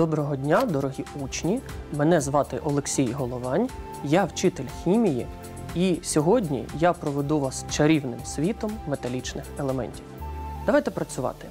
Доброго дня, дорогі учні! Мене звати Олексій Головань, я вчитель хімії, і сьогодні я проведу вас чарівним світом металічних елементів. Давайте працювати.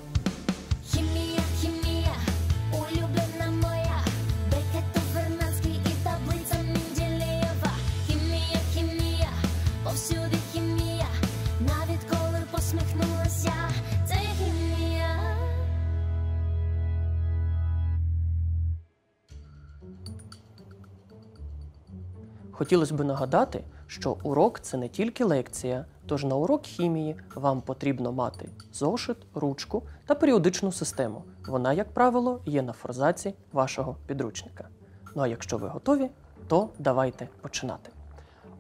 Хотілося б нагадати, що урок це не тільки лекція, тож на урок хімії вам потрібно мати зошит, ручку та періодичну систему. Вона, як правило, є на форзаці вашого підручника. Ну а якщо ви готові, то давайте починати.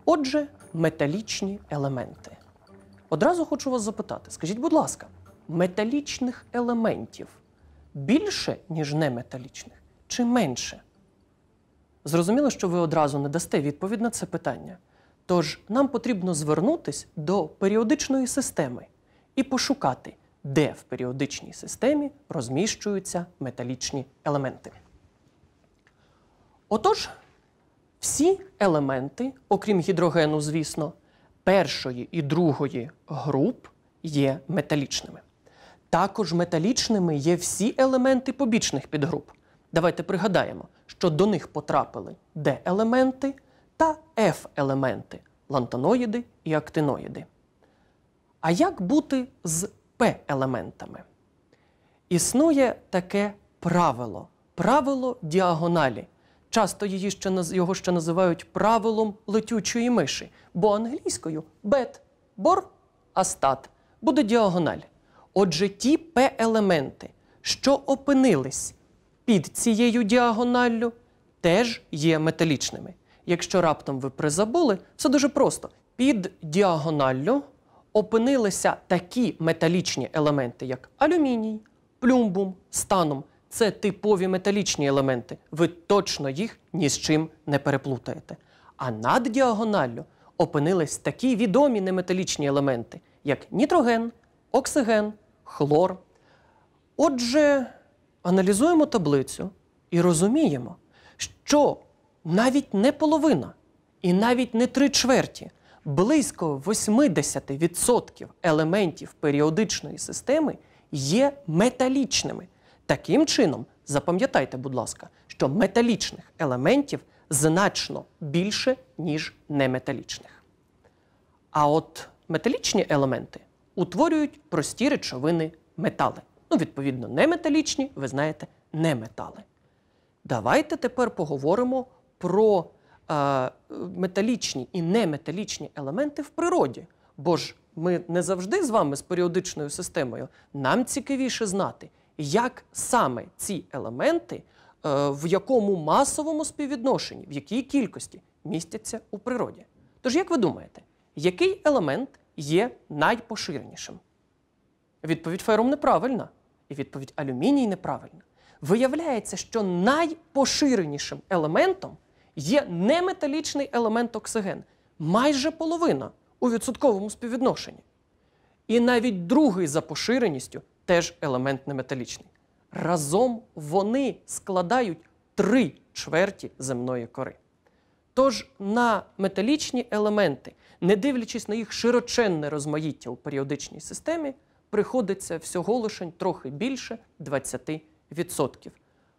Отже, металічні елементи. Одразу хочу вас запитати: скажіть, будь ласка, металічних елементів більше, ніж неметалічних, чи менше? Зрозуміло, що ви одразу не дасте відповідь на це питання. Тож нам потрібно звернутися до періодичної системи і пошукати, де в періодичній системі розміщуються металічні елементи. Отож, всі елементи, окрім гідрогену, звісно, першої і другої груп є металічними. Також металічними є всі елементи побічних підгруп. Давайте пригадаємо, що до них потрапили D-елементи та F-елементи лантаноїди і актиноїди. А як бути з P-елементами? Існує таке правило правило діагоналі. Часто її ще, його ще називають правилом летючої миші, бо англійською бет, бор, астат буде діагональ. Отже, ті П-елементи, що опинились під цією діагоналлю теж є металічними. Якщо раптом ви призабули, все дуже просто. Під діагоналлю опинилися такі металічні елементи, як алюміній, плюмбум, станом. Це типові металічні елементи. Ви точно їх ні з чим не переплутаєте. А над діагоналлю опинились такі відомі неметалічні елементи, як нітроген, оксиген, хлор. Отже, аналізуємо таблицю і розуміємо, що навіть не половина і навіть не три чверті, близько 80% елементів періодичної системи є металічними. Таким чином, запам'ятайте, будь ласка, що металічних елементів значно більше, ніж неметалічних. А от металічні елементи утворюють прості речовини метали. Ну, відповідно, неметалічні, ви знаєте, не метали. Давайте тепер поговоримо про е, металічні і неметалічні елементи в природі. Бо ж ми не завжди з вами з періодичною системою. Нам цікавіше знати, як саме ці елементи, е, в якому масовому співвідношенні, в якій кількості містяться у природі. Тож, як ви думаєте, який елемент є найпоширенішим? Відповідь файром неправильна. І відповідь алюміній неправильна. Виявляється, що найпоширенішим елементом є неметалічний елемент оксиген майже половина у відсотковому співвідношенні. І навіть другий за поширеністю теж елемент неметалічний. Разом вони складають три чверті земної кори. Тож на металічні елементи, не дивлячись на їх широченне розмаїття у періодичній системі, приходиться всього лишень трохи більше 20%.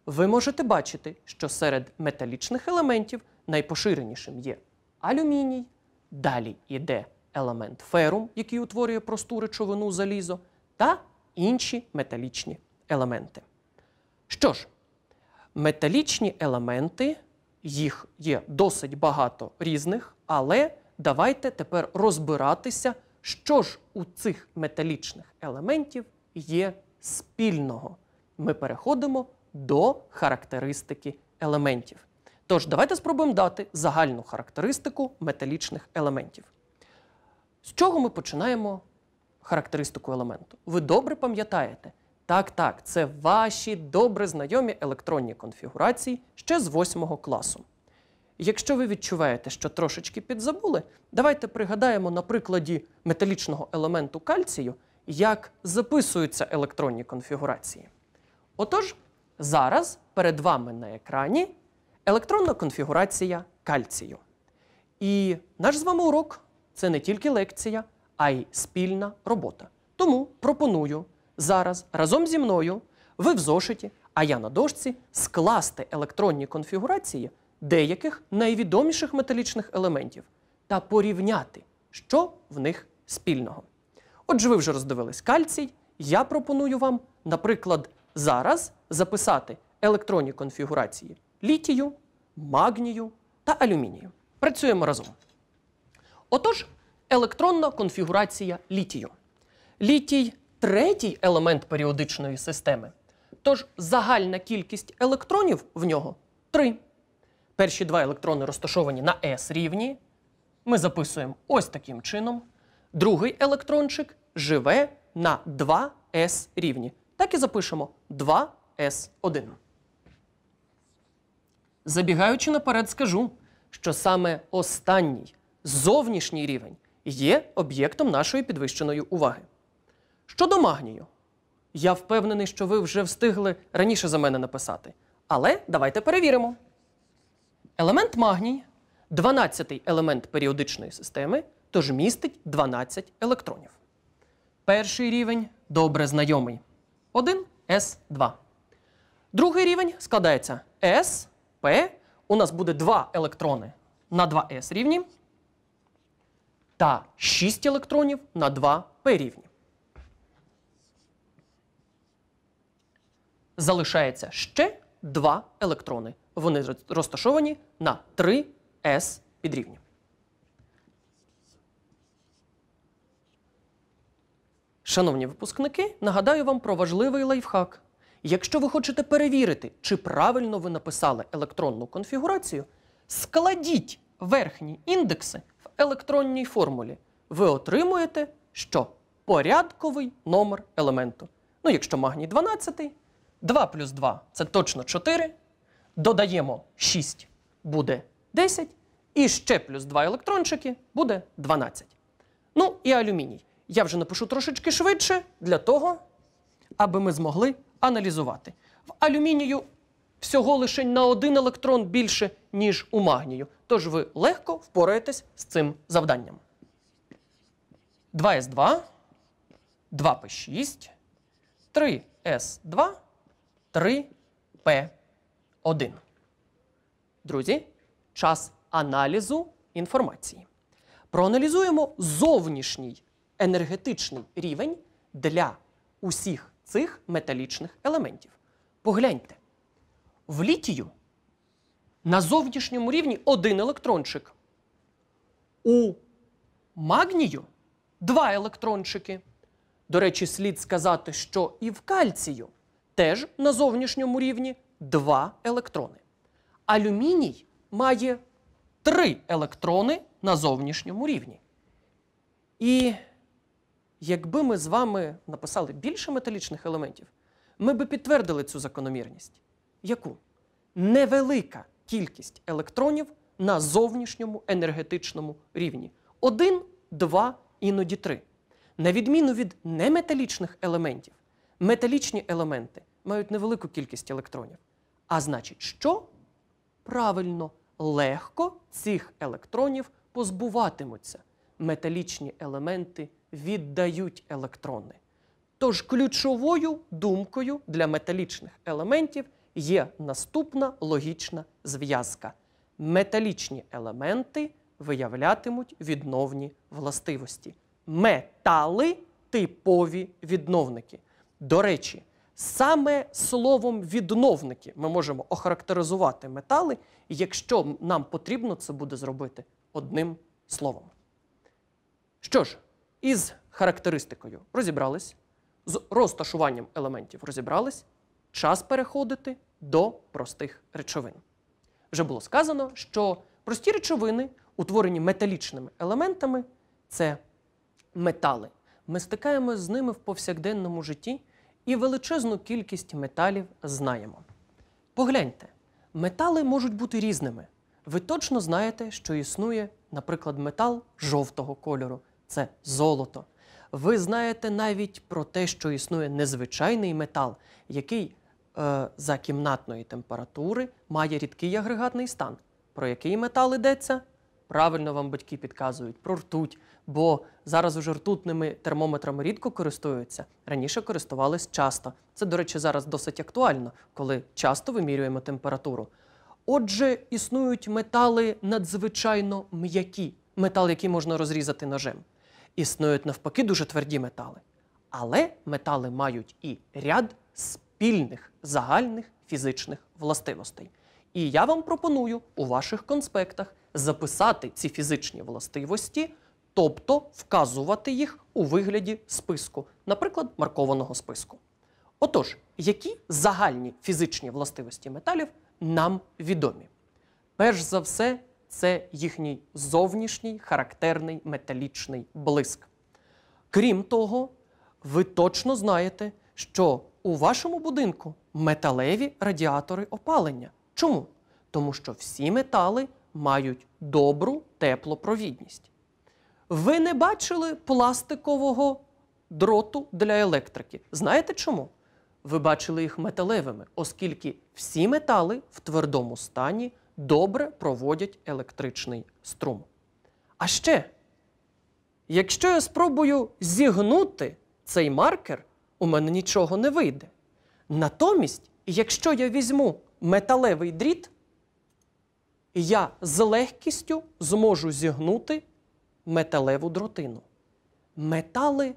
Ви можете бачити, що серед металічних елементів найпоширенішим є алюміній, далі йде елемент ферум, який утворює просту речовину залізо, та інші металічні елементи. Що ж, металічні елементи, їх є досить багато різних, але давайте тепер розбиратися. Що ж у цих металічних елементів є спільного? Ми переходимо до характеристики елементів. Тож, давайте спробуємо дати загальну характеристику металічних елементів. З чого ми починаємо характеристику елементу? Ви добре пам'ятаєте? Так, так, це ваші добре знайомі електронні конфігурації ще з 8 класу. Якщо ви відчуваєте, що трошечки підзабули, давайте пригадаємо на прикладі металічного елементу кальцію, як записуються електронні конфігурації. Отож, зараз перед вами на екрані електронна конфігурація кальцію. І наш з вами урок це не тільки лекція, а й спільна робота. Тому пропоную зараз разом зі мною ви в зошиті, а я на дошці скласти електронні конфігурації деяких найвідоміших металічних елементів та порівняти, що в них спільного. Отже, ви вже роздивились кальцій. Я пропоную вам, наприклад, зараз записати електронні конфігурації літію, магнію та алюмінію. Працюємо разом. Отож, електронна конфігурація літію. Літій третій елемент періодичної системи. Тож загальна кількість електронів в нього три. Перші два електрони розташовані на s рівні. Ми записуємо ось таким чином. Другий електрончик живе на 2s рівні. Так і запишемо 2s1. Забігаючи наперед, скажу, що саме останній зовнішній рівень є об'єктом нашої підвищеної уваги. Щодо магнію, я впевнений, що ви вже встигли раніше за мене написати. Але давайте перевіримо. Елемент магній 12-й елемент періодичної системи, тож містить 12 електронів. Перший рівень добре знайомий 1С2. Другий рівень складається С, П. У нас буде 2 електрони на 2С рівні та 6 електронів на 2П рівні. Залишається ще 2 електрони вони розташовані на 3 s підрівні. Шановні випускники, нагадаю вам про важливий лайфхак. Якщо ви хочете перевірити, чи правильно ви написали електронну конфігурацію, складіть верхні індекси в електронній формулі. Ви отримуєте що? Порядковий номер елементу. Ну, якщо магній 12, 2 плюс 2 це точно 4. Додаємо 6 буде 10. І ще плюс 2 електрончики буде 12. Ну і алюміній. Я вже напишу трошечки швидше для того, аби ми змогли аналізувати. В алюмінію всього лише на один електрон більше, ніж у магнію. Тож ви легко впораєтесь з цим завданням. 2С2, 2П6, 3С2, 3П. 1. Друзі, час аналізу інформації. Проаналізуємо зовнішній енергетичний рівень для усіх цих металічних елементів. Погляньте. В літію на зовнішньому рівні один електрончик. У магнію два електрончики. До речі, слід сказати, що і в кальцію теж на зовнішньому рівні два електрони. Алюміній має три електрони на зовнішньому рівні. І якби ми з вами написали більше металічних елементів, ми би підтвердили цю закономірність. Яку? Невелика кількість електронів на зовнішньому енергетичному рівні. Один, два, іноді три. На відміну від неметалічних елементів, металічні елементи мають невелику кількість електронів. А значить, що? Правильно, легко цих електронів позбуватимуться. Металічні елементи віддають електрони. Тож ключовою думкою для металічних елементів є наступна логічна зв'язка. Металічні елементи виявлятимуть відновні властивості. Метали типові відновники. До речі, Саме словом відновники ми можемо охарактеризувати метали, якщо нам потрібно, це буде зробити одним словом. Що ж, із характеристикою розібрались, з розташуванням елементів розібрались, час переходити до простих речовин. Вже було сказано, що прості речовини, утворені металічними елементами, це метали. Ми стикаємося з ними в повсякденному житті і величезну кількість металів знаємо. Погляньте, метали можуть бути різними. Ви точно знаєте, що існує, наприклад, метал жовтого кольору це золото. Ви знаєте навіть про те, що існує незвичайний метал, який е, за кімнатної температури має рідкий агрегатний стан. Про який метал йдеться? Правильно вам батьки підказують про ртуть, бо зараз уже ртутними термометрами рідко користуються. Раніше користувались часто. Це, до речі, зараз досить актуально, коли часто вимірюємо температуру. Отже, існують метали надзвичайно м'які, метал, який можна розрізати ножем. Існують навпаки дуже тверді метали. Але метали мають і ряд спільних загальних фізичних властивостей. І я вам пропоную у ваших конспектах записати ці фізичні властивості тобто вказувати їх у вигляді списку, наприклад, маркованого списку. Отож, які загальні фізичні властивості металів нам відомі? Перш за все, це їхній зовнішній характерний металічний блиск. Крім того, ви точно знаєте, що у вашому будинку металеві радіатори опалення. Чому? Тому що всі метали мають добру теплопровідність. Ви не бачили пластикового дроту для електрики. Знаєте чому? Ви бачили їх металевими, оскільки всі метали в твердому стані добре проводять електричний струм. А ще, якщо я спробую зігнути цей маркер, у мене нічого не вийде. Натомість, якщо я візьму металевий дріт, я з легкістю зможу зігнути металеву дротину. Метали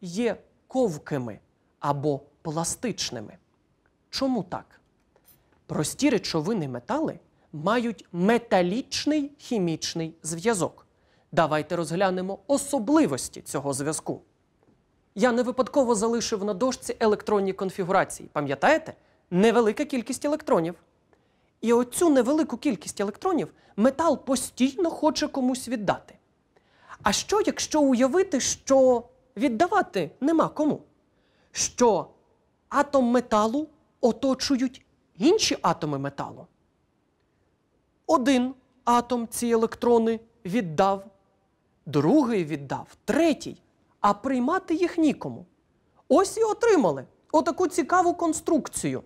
є ковкими або пластичними. Чому так? Прості речовини метали мають металічний хімічний зв'язок. Давайте розглянемо особливості цього зв'язку. Я не випадково залишив на дошці електронні конфігурації. Пам'ятаєте? Невелика кількість електронів. І оцю невелику кількість електронів метал постійно хоче комусь віддати. А що, якщо уявити, що віддавати нема кому? Що атом металу оточують інші атоми металу? Один атом ці електрони віддав, другий віддав, третій, а приймати їх нікому. Ось і отримали отаку цікаву конструкцію,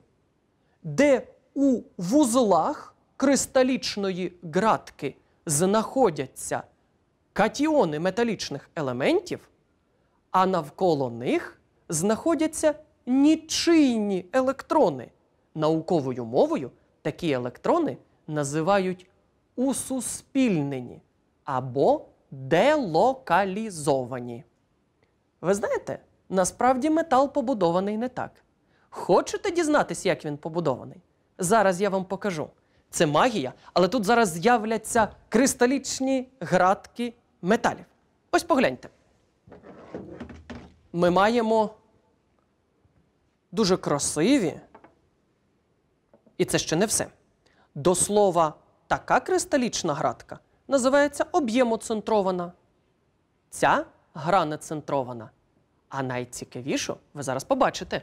де у вузлах кристалічної градки знаходяться катіони металічних елементів, а навколо них знаходяться нічийні електрони. Науковою мовою такі електрони називають усуспільнені або делокалізовані. Ви знаєте, насправді метал побудований не так. Хочете дізнатися, як він побудований? Зараз я вам покажу. Це магія, але тут зараз з'являться кристалічні градки металів. Ось погляньте. Ми маємо дуже красиві, і це ще не все. До слова, така кристалічна градка називається об'ємоцентрована. Ця гранецентрована. А найцікавішу ви зараз побачите.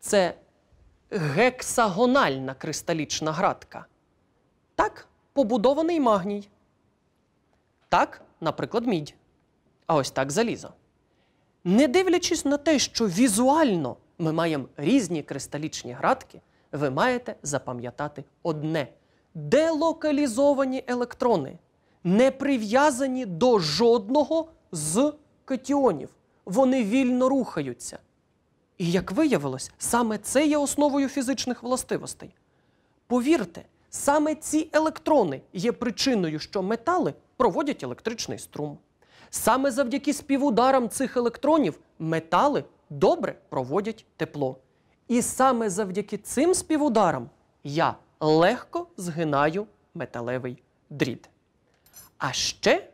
Це гексагональна кристалічна градка. Так побудований магній. Так, наприклад, мідь. А ось так залізо. Не дивлячись на те, що візуально ми маємо різні кристалічні градки, ви маєте запам'ятати одне: делокалізовані електрони не прив'язані до жодного з катіонів. Вони вільно рухаються. І як виявилось, саме це є основою фізичних властивостей. Повірте, саме ці електрони є причиною, що метали проводять електричний струм. Саме завдяки співударам цих електронів метали добре проводять тепло. І саме завдяки цим співударам я легко згинаю металевий дріт. А ще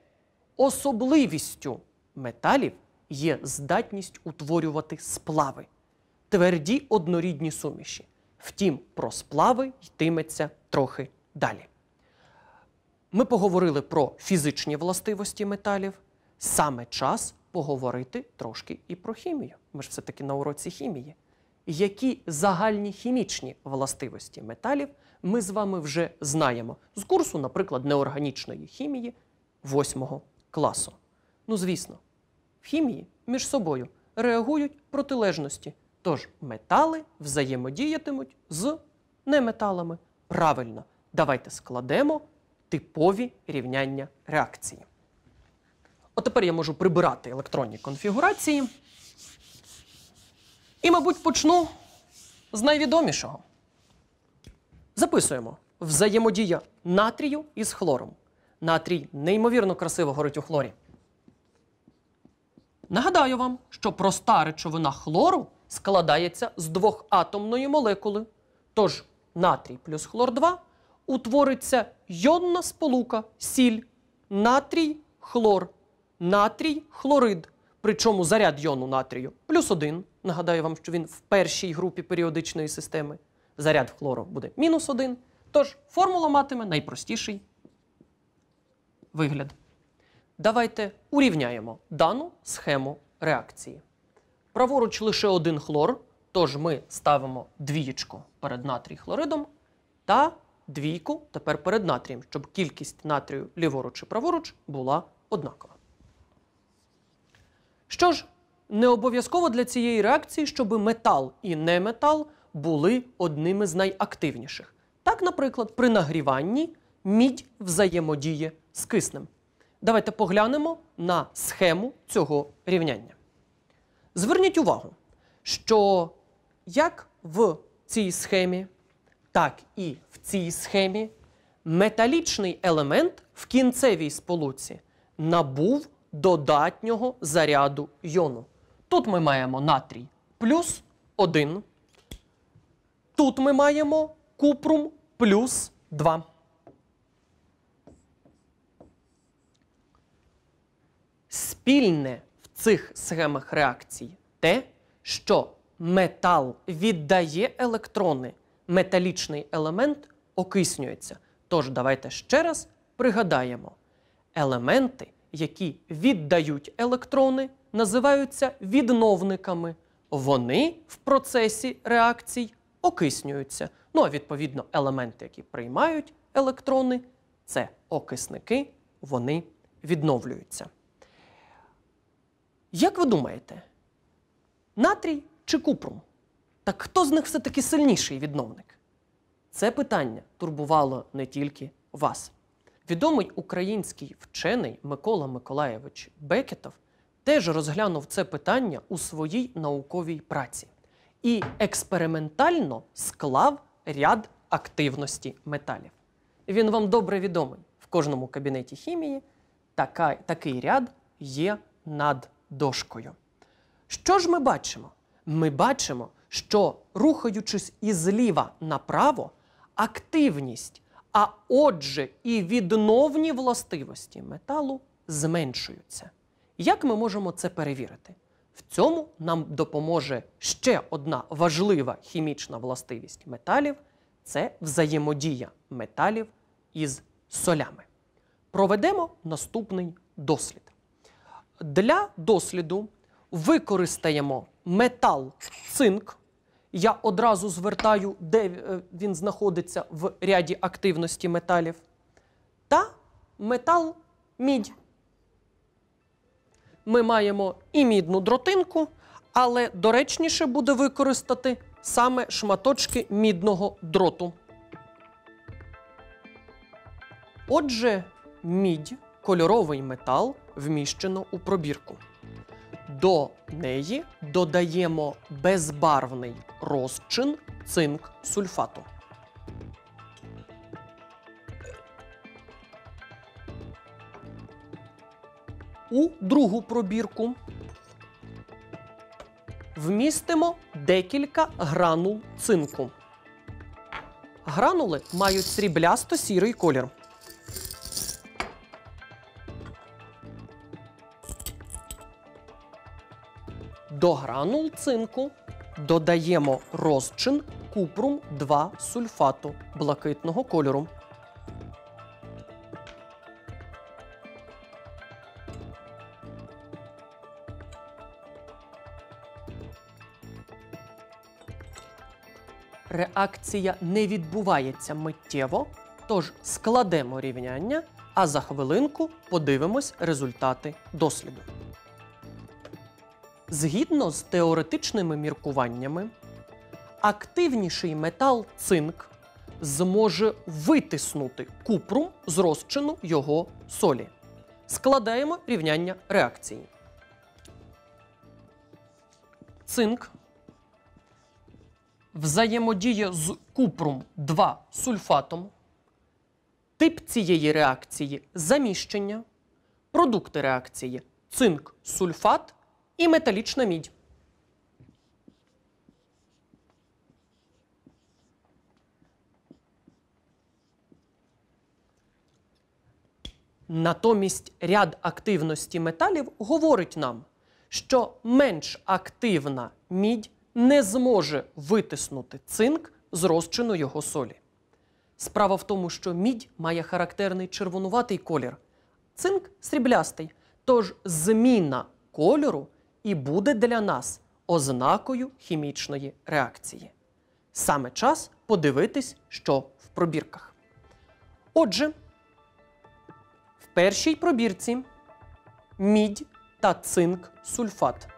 особливістю металів є здатність утворювати сплави, тверді однорідні суміші. Втім, про сплави йтиметься трохи далі. Ми поговорили про фізичні властивості металів. Саме час поговорити трошки і про хімію. Ми ж все-таки на уроці хімії. Які загальні хімічні властивості металів ми з вами вже знаємо з курсу, наприклад, неорганічної хімії 8 класу. Ну, звісно, в хімії між собою реагують протилежності. Тож метали взаємодіятимуть з неметалами. Правильно, давайте складемо типові рівняння реакції. Отепер я можу прибирати електронні конфігурації. І, мабуть, почну з найвідомішого. Записуємо взаємодія натрію із хлором. Натрій неймовірно красиво горить у хлорі. Нагадаю вам, що проста речовина хлору складається з двохатомної молекули. Тож натрій плюс хлор 2 утвориться йонна сполука, сіль, натрій, хлор, натрій, хлорид. Причому заряд йону натрію плюс один. Нагадаю вам, що він в першій групі періодичної системи. Заряд хлору буде мінус один. Тож формула матиме найпростіший вигляд. Давайте урівняємо дану схему реакції. Праворуч лише один хлор, тож ми ставимо двієчку перед натрій хлоридом та двійку тепер перед натрієм, щоб кількість натрію ліворуч і праворуч була однакова. Що ж, не обов'язково для цієї реакції, щоб метал і неметал були одними з найактивніших. Так, наприклад, при нагріванні мідь взаємодіє з киснем. Давайте поглянемо на схему цього рівняння. Зверніть увагу, що як в цій схемі так і в цій схемі металічний елемент в кінцевій сполуці набув додатнього заряду йону. Тут ми маємо натрій плюс 1. Тут ми маємо купрум плюс 2. Спільне в цих схемах реакцій те, що метал віддає електрони металічний елемент окиснюється. Тож давайте ще раз пригадаємо: елементи, які віддають електрони, називаються відновниками. Вони в процесі реакцій окиснюються. Ну а відповідно, елементи, які приймають електрони, це окисники, вони відновлюються. Як ви думаєте, натрій чи купрум? Так хто з них все-таки сильніший відновник? Це питання турбувало не тільки вас. Відомий український вчений Микола Миколаєвич Бекетов теж розглянув це питання у своїй науковій праці і експериментально склав ряд активності металів. Він вам добре відомий в кожному кабінеті хімії така, такий ряд є над дошкою. Що ж ми бачимо? Ми бачимо, що рухаючись ізліва направо, активність, а отже, і відновні властивості металу зменшуються. Як ми можемо це перевірити? В цьому нам допоможе ще одна важлива хімічна властивість металів це взаємодія металів із солями. Проведемо наступний дослід. Для досліду використаємо метал цинк я одразу звертаю, де е, він знаходиться в ряді активності металів. Та метал мідь. Ми маємо і мідну дротинку, але доречніше буде використати саме шматочки мідного дроту. Отже, мідь кольоровий метал вміщено у пробірку. До неї додаємо безбарвний розчин цинк сульфату. У другу пробірку вмістимо декілька гранул цинку. Гранули мають сріблясто сірий колір. До гранул цинку додаємо розчин купрум 2 сульфату блакитного кольору. Реакція не відбувається миттєво, тож складемо рівняння, а за хвилинку подивимось результати досліду. Згідно з теоретичними міркуваннями, активніший метал цинк зможе витиснути купрум з розчину його солі. Складаємо рівняння реакції. Цинк взаємодіє з купрум 2 сульфатом. Тип цієї реакції заміщення. Продукти реакції цинк сульфат і металічна мідь. Натомість ряд активності металів говорить нам, що менш активна мідь не зможе витиснути цинк з розчину його солі. Справа в тому, що мідь має характерний червонуватий колір, цинк сріблястий, тож зміна кольору і буде для нас ознакою хімічної реакції. Саме час подивитись, що в пробірках. Отже, в першій пробірці мідь та цинк сульфат.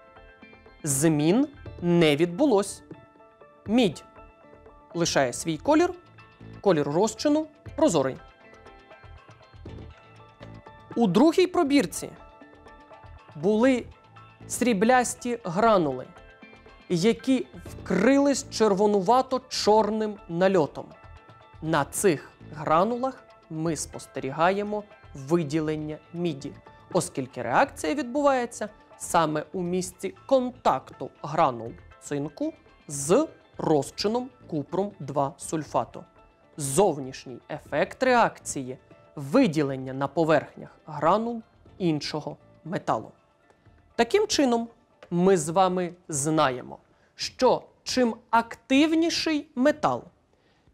Змін не відбулось. Мідь лишає свій колір, колір розчину прозорий. У другій пробірці були сріблясті гранули, які вкрились червонувато-чорним нальотом. На цих гранулах ми спостерігаємо виділення міді, оскільки реакція відбувається саме у місці контакту гранул цинку з розчином купром 2 сульфату. Зовнішній ефект реакції виділення на поверхнях гранул іншого металу. Таким чином, ми з вами знаємо, що чим активніший метал,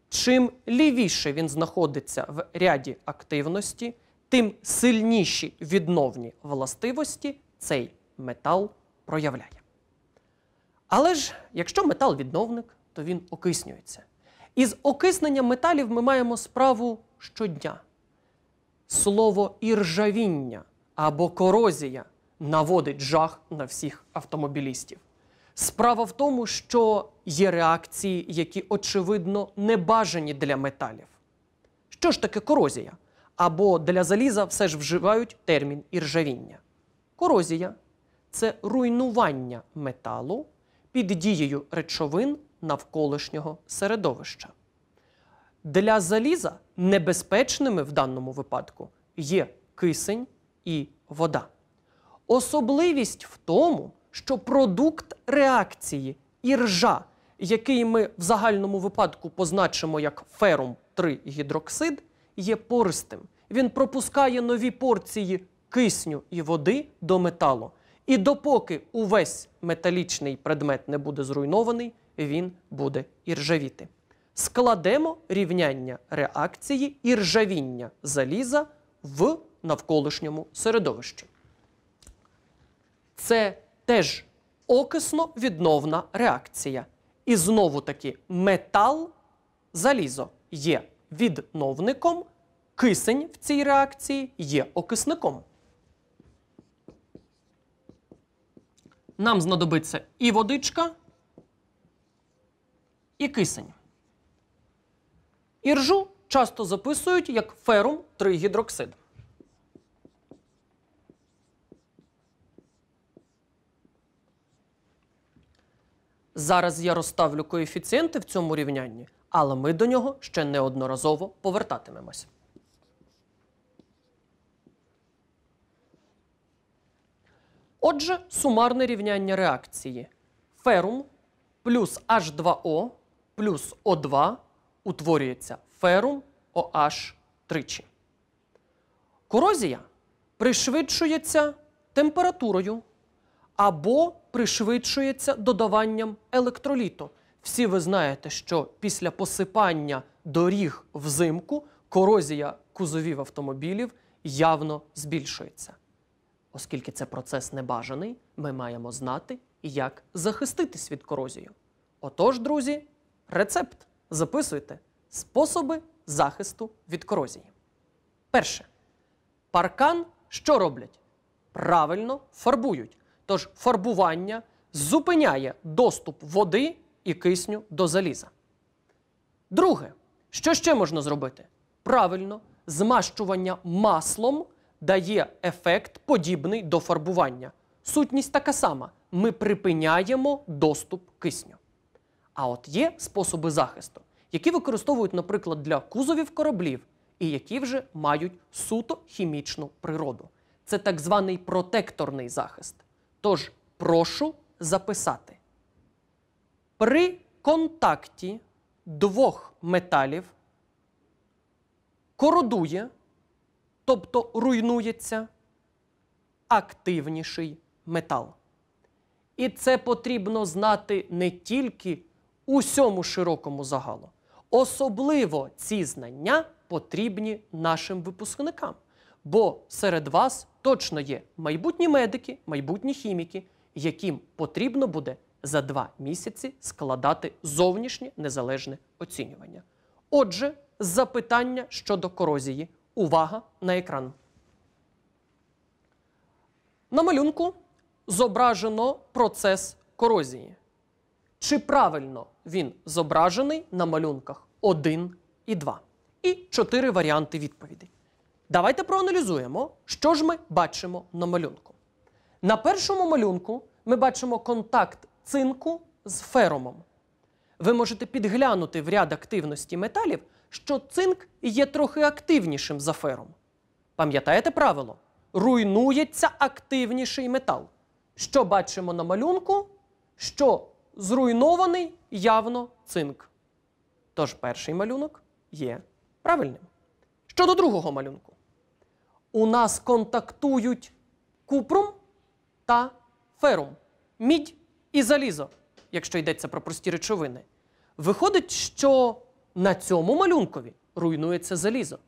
чим лівіше він знаходиться в ряді активності, тим сильніші відновні властивості цей метал проявляє. Але ж, якщо метал відновник, то він окиснюється. І з окисненням металів ми маємо справу щодня. Слово іржавіння або корозія наводить жах на всіх автомобілістів. Справа в тому, що є реакції, які очевидно не бажані для металів. Що ж таке корозія? Або для заліза все ж вживають термін іржавіння. Корозія це руйнування металу під дією речовин навколишнього середовища. Для заліза небезпечними в даному випадку є кисень і вода. Особливість в тому, що продукт реакції іржа, який ми в загальному випадку позначимо як ферум 3 гідроксид, є пористим. Він пропускає нові порції кисню і води до металу. І допоки увесь металічний предмет не буде зруйнований, він буде іржавіти. Складемо рівняння реакції іржавіння заліза в навколишньому середовищі це теж окисно відновна реакція. І знову таки метал залізо є відновником, кисень в цій реакції є окисником. Нам знадобиться і водичка, і кисень. Іржу часто записують як ферум тригідроксид. Зараз я розставлю коефіцієнти в цьому рівнянні, але ми до нього ще неодноразово повертатимемось. Отже, сумарне рівняння реакції ферум плюс H2O плюс О2 утворюється ферум OH тричі. Корозія пришвидшується температурою або пришвидшується додаванням електроліту. Всі ви знаєте, що після посипання доріг взимку корозія кузовів автомобілів явно збільшується. Оскільки це процес небажаний, ми маємо знати, як захиститись від корозії. Отож, друзі, рецепт записуйте способи захисту від корозії. Перше. Паркан що роблять? Правильно фарбують. Тож фарбування зупиняє доступ води і кисню до заліза. Друге, що ще можна зробити? Правильно, змащування маслом дає ефект, подібний до фарбування. Сутність така сама: ми припиняємо доступ кисню. А от є способи захисту, які використовують, наприклад, для кузовів кораблів і які вже мають суто хімічну природу. Це так званий протекторний захист. Тож, прошу записати. При контакті двох металів кородує, тобто руйнується активніший метал. І це потрібно знати не тільки усьому широкому загалу. Особливо ці знання потрібні нашим випускникам бо серед вас точно є майбутні медики, майбутні хіміки, яким потрібно буде за два місяці складати зовнішнє незалежне оцінювання. Отже, запитання щодо корозії. Увага на екран. На малюнку зображено процес корозії. Чи правильно він зображений на малюнках 1 і 2? І чотири варіанти відповідей. Давайте проаналізуємо, що ж ми бачимо на малюнку. На першому малюнку ми бачимо контакт цинку з феромом. Ви можете підглянути в ряд активності металів, що цинк є трохи активнішим за фером. Пам'ятаєте правило? Руйнується активніший метал. Що бачимо на малюнку? Що зруйнований явно цинк. Тож перший малюнок є правильним. Щодо другого малюнку у нас контактують купрум та ферум, мідь і залізо, якщо йдеться про прості речовини. Виходить, що на цьому малюнкові руйнується залізо.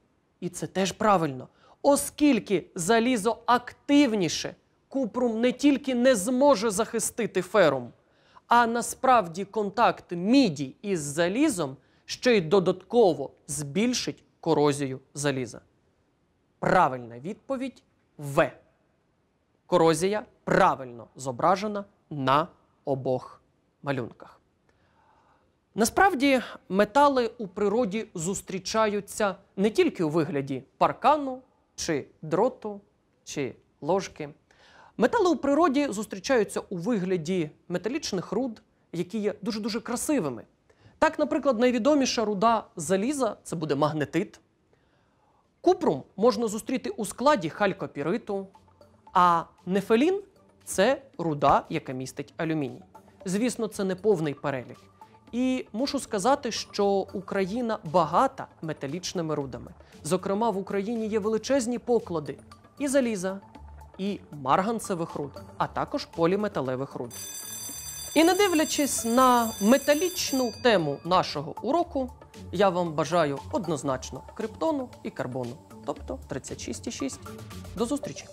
І це теж правильно. Оскільки залізо активніше, купрум не тільки не зможе захистити ферум, а насправді контакт міді із залізом ще й додатково збільшить корозію заліза. Правильна відповідь В. Корозія правильно зображена на обох малюнках. Насправді, метали у природі зустрічаються не тільки у вигляді паркану чи дроту чи ложки. Метали у природі зустрічаються у вигляді металічних руд, які є дуже дуже красивими. Так, наприклад, найвідоміша руда заліза це буде магнетит. Купрум можна зустріти у складі халькопіриту, а нефелін це руда, яка містить алюміній. Звісно, це не повний перелік. І мушу сказати, що Україна багата металічними рудами. Зокрема, в Україні є величезні поклади і заліза, і марганцевих руд, а також поліметалевих руд. І не дивлячись на металічну тему нашого уроку, я вам бажаю однозначно криптону і карбону, тобто 36,6. До зустрічі!